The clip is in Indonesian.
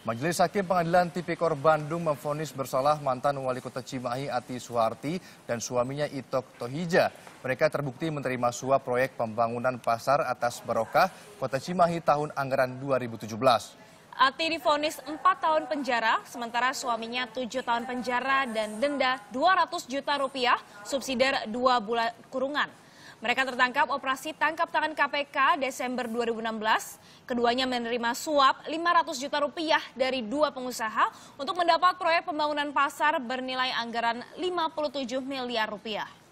Majelis Hakim Pengadilan Tipikor Bandung memfonis bersalah mantan Wali Kota Cimahi Ati Suharti dan suaminya Itok Tohija. Mereka terbukti menerima suap proyek pembangunan pasar atas barokah Kota Cimahi tahun anggaran 2017. Ati difonis 4 tahun penjara, sementara suaminya 7 tahun penjara dan denda 200 juta rupiah, subsidiar 2 bulan kurungan. Mereka tertangkap operasi tangkap tangan KPK Desember 2016. Keduanya menerima suap 500 juta rupiah dari dua pengusaha untuk mendapat proyek pembangunan pasar bernilai anggaran 57 miliar rupiah.